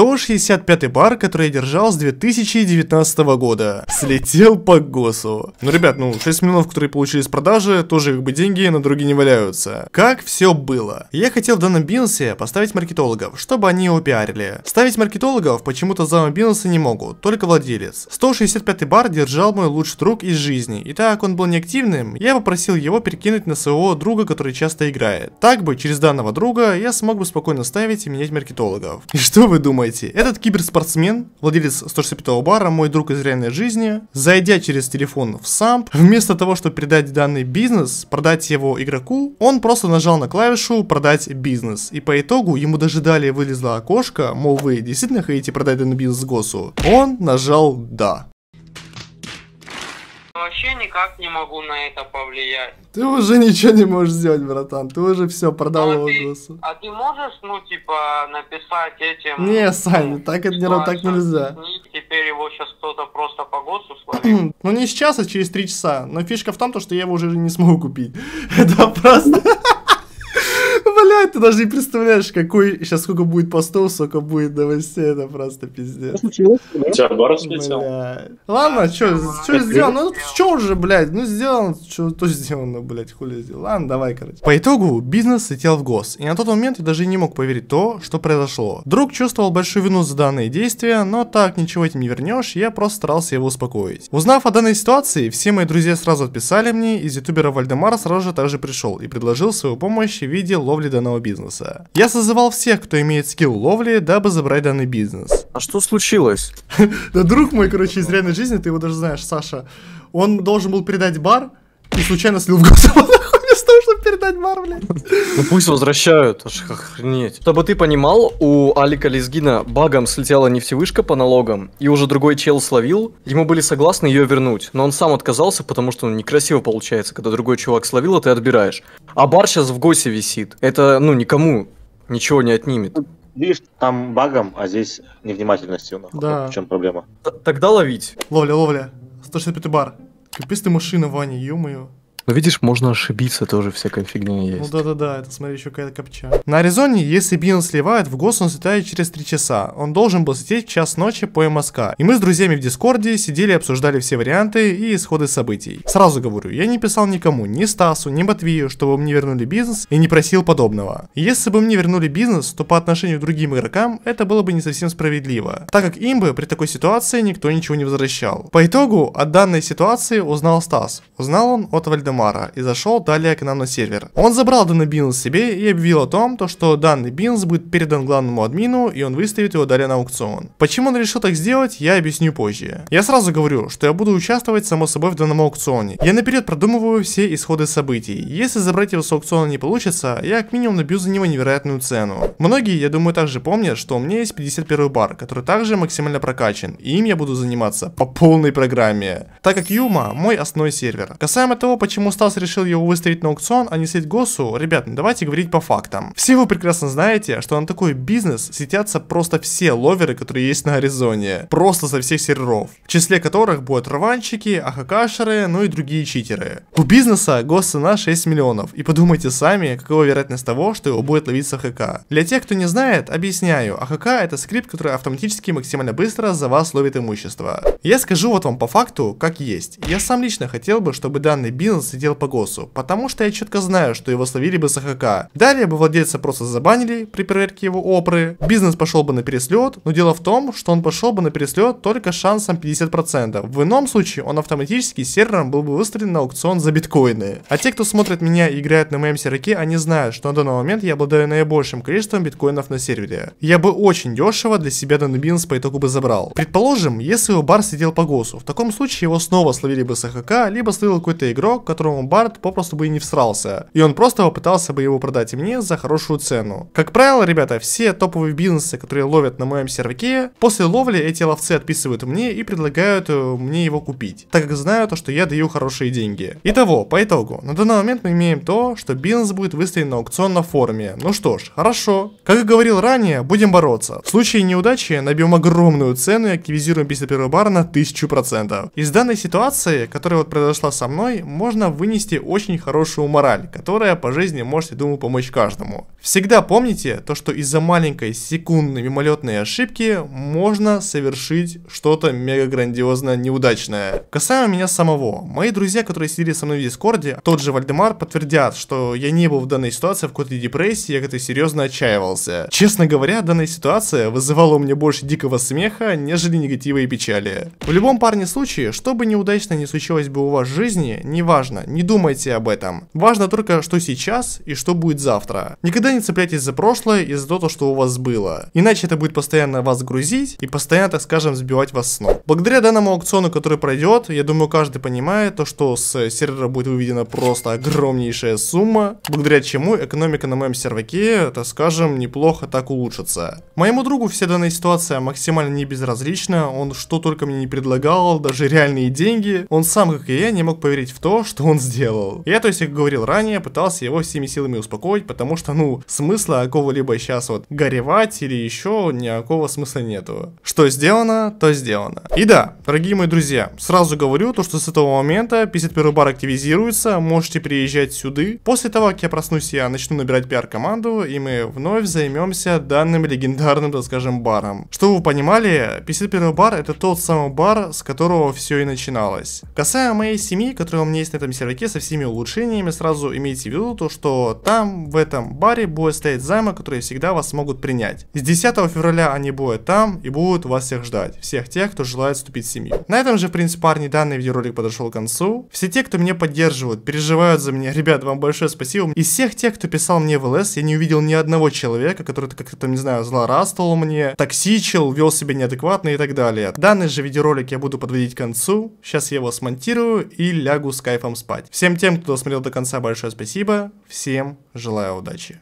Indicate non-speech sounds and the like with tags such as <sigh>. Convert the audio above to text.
165 бар, который я держал с 2019 года. Слетел по ГОСу. Ну, ребят, ну, 6 миллионов, которые получили с продажи, тоже как бы деньги на другие не валяются. Как все было? Я хотел в данном бизнесе поставить маркетологов, чтобы они его пиарили. Ставить маркетологов почему-то за бизнеса не могут, только владелец. 165 бар держал мой лучший друг из жизни, и так он был неактивным, я попросил его перекинуть на своего друга, который часто играет. Так бы, через данного друга, я смог бы спокойно ставить и менять маркетологов. <laughs> И что вы думаете? давайте. Этот киберспортсмен, владелец 165 бара, мой друг из реальной жизни, зайдя через телефон в самп, вместо того, чтобы передать данный бизнес, продать его игроку, он просто нажал на клавишу «Продать бизнес». И по итогу ему даже далее вылезло окошко, мол, вы действительно хотите продать данный бизнес ГОСу? Он нажал «Да» вообще никак не могу на это повлиять. Ты уже ничего не можешь сделать, братан. Ты уже все ну, продал а его ты, голосу. А ты можешь, ну, типа, написать этим... Не, Саня, ну, так это не так нельзя. Теперь его сейчас кто-то просто по госу словит. <clears throat> ну, не сейчас, а через три часа. Но фишка в том, что я его уже не смогу купить. <laughs> это просто ты даже не представляешь, какой сейчас сколько будет постов, сколько будет новостей, это просто пиздец. У тебя Ладно, что сделано? Ну, ну что уже, блядь, ну сделано, что то сделано, блядь, хули сделано. Ладно, давай, короче. По итогу, бизнес слетел в гос, и на тот момент я даже не мог поверить то, что произошло. Друг чувствовал большую вину за данные действия, но так ничего этим не вернешь, я просто старался его успокоить. Узнав о данной ситуации, все мои друзья сразу отписали мне, из ютубера Вальдемара сразу же также пришел и предложил свою помощь в виде ловли данного бизнеса. Я созывал всех, кто имеет скилл ловли, дабы забрать данный бизнес. А что случилось? <laughs> Да друг мой, короче, из реальной жизни, ты его даже знаешь, Саша. Он должен был передать бар и случайно слил в газон опять блядь. Ну пусть возвращают, аж охренеть. Чтобы ты понимал, у Алика Лизгина багом слетела нефтевышка по налогам, и уже другой чел словил, ему были согласны ее вернуть, но он сам отказался, потому что ну, некрасиво получается, когда другой чувак словил, а ты отбираешь. А бар сейчас в ГОСе висит. Это, ну, никому ничего не отнимет. Ну, видишь, там багом, а здесь невнимательностью. Да. В чем проблема? Т Тогда ловить. Ловля, ловля. 165 бар. Капец ты машина, Ваня, ё-моё. Ну, видишь, можно ошибиться, тоже всякая фигня ну есть. Ну да-да-да, это смотри, еще какая-то копча. На Аризоне, если Бин сливает, в ГОС он слетает через 3 часа. Он должен был сидеть в час ночи по МСК. И мы с друзьями в Дискорде сидели, обсуждали все варианты и исходы событий. Сразу говорю, я не писал никому, ни Стасу, ни Матвею, чтобы мне вернули бизнес и не просил подобного. Если бы мне вернули бизнес, то по отношению к другим игрокам это было бы не совсем справедливо, так как им бы при такой ситуации никто ничего не возвращал. По итогу, от данной ситуации узнал Стас. Узнал он от Вальдемара. Мара и зашел далее к нам на сервер. Он забрал данный бинс себе и объявил о том, то, что данный бинс будет передан главному админу и он выставит его далее на аукцион. Почему он решил так сделать, я объясню позже. Я сразу говорю, что я буду участвовать само собой в данном аукционе. Я наперед продумываю все исходы событий. Если забрать его с аукциона не получится, я как минимум набью за него невероятную цену. Многие, я думаю, также помнят, что у меня есть 51 бар, который также максимально прокачан, и им я буду заниматься по полной программе. Так как Юма мой основной сервер. Касаемо того, почему Поэтому Стас решил его выставить на аукцион, а не сеть Госу. Ребят, ну давайте говорить по фактам. Все вы прекрасно знаете, что на такой бизнес сетятся просто все ловеры, которые есть на Аризоне. Просто со всех серверов. В числе которых будут рванщики, ахакашеры, ну и другие читеры. У бизнеса на 6 миллионов. И подумайте сами, какова вероятность того, что его будет ловиться ХК. Для тех, кто не знает, объясняю. АХК это скрипт, который автоматически максимально быстро за вас ловит имущество. Я скажу вот вам по факту, как есть. Я сам лично хотел бы, чтобы данный бизнес следил по ГОСу, потому что я четко знаю, что его словили бы с АХК. Далее бы владельца просто забанили при проверке его опры, бизнес пошел бы на переслет, но дело в том, что он пошел бы на переслет только шансом 50%. В ином случае он автоматически сервером был бы выставлен на аукцион за биткоины. А те, кто смотрит меня и играет на моем сервере, они знают, что на данный момент я обладаю наибольшим количеством биткоинов на сервере. Я бы очень дешево для себя данный бизнес по итогу бы забрал. Предположим, если бы бар сидел по ГОСу, в таком случае его снова словили бы с АХК, либо словил какой-то игрок, который которому Барт попросту бы и не всрался, и он просто попытался бы его продать мне за хорошую цену. Как правило, ребята, все топовые бизнесы, которые ловят на моем серваке, после ловли эти ловцы отписывают мне и предлагают э, мне его купить, так как знают, что я даю хорошие деньги. Итого, по итогу, на данный момент мы имеем то, что бизнес будет выставлен на аукцион на форуме. Ну что ж, хорошо. Как и говорил ранее, будем бороться. В случае неудачи набьем огромную цену и активизируем 51 бар на 1000%. Из данной ситуации, которая вот произошла со мной, можно вынести очень хорошую мораль, которая по жизни может, я думаю, помочь каждому. Всегда помните то, что из-за маленькой секундной мимолетной ошибки можно совершить что-то мега грандиозно неудачное. Касаемо меня самого, мои друзья, которые сидели со мной в Дискорде, тот же Вальдемар подтвердят, что я не был в данной ситуации в какой-то депрессии, я как-то серьезно отчаивался. Честно говоря, данная ситуация вызывала у меня больше дикого смеха, нежели негатива и печали. В любом парне случае, что бы неудачно не случилось бы у вас в жизни, неважно, Серьезно, не думайте об этом. Важно только, что сейчас и что будет завтра. Никогда не цепляйтесь за прошлое и за то, что у вас было. Иначе это будет постоянно вас грузить и постоянно, так скажем, сбивать вас с ног. Благодаря данному аукциону, который пройдет, я думаю, каждый понимает то, что с сервера будет выведена просто огромнейшая сумма, благодаря чему экономика на моем серваке, так скажем, неплохо так улучшится. Моему другу вся данная ситуация максимально не безразлична, он что только мне не предлагал, даже реальные деньги, он сам, как и я, не мог поверить в то, что он сделал. Я, то есть, как говорил ранее, пытался его всеми силами успокоить, потому что, ну, смысла какого-либо сейчас вот горевать или еще никакого смысла нету. Что сделано, то сделано. И да, дорогие мои друзья, сразу говорю то, что с этого момента 51 бар активизируется, можете приезжать сюда. После того, как я проснусь, я начну набирать пиар-команду, и мы вновь займемся данным легендарным, так скажем, баром. Чтобы вы понимали, 51 бар это тот самый бар, с которого все и начиналось. Касаемо моей семьи, которая у меня есть на этом серваке со всеми улучшениями. Сразу имейте в виду то, что там в этом баре будет стоять займы, которые всегда вас смогут принять. С 10 февраля они будут там и будут вас всех ждать. Всех тех, кто желает вступить в семью. На этом же, в принципе, парни, данный видеоролик подошел к концу. Все те, кто меня поддерживают, переживают за меня. <laughs> Ребят, вам большое спасибо. Из всех тех, кто писал мне в ЛС, я не увидел ни одного человека, который как-то, там не знаю, злорадствовал мне, токсичил, вел себя неадекватно и так далее. Данный же видеоролик я буду подводить к концу. Сейчас я его смонтирую и лягу с кайфом спать спать. Всем тем, кто досмотрел до конца, большое спасибо. Всем желаю удачи.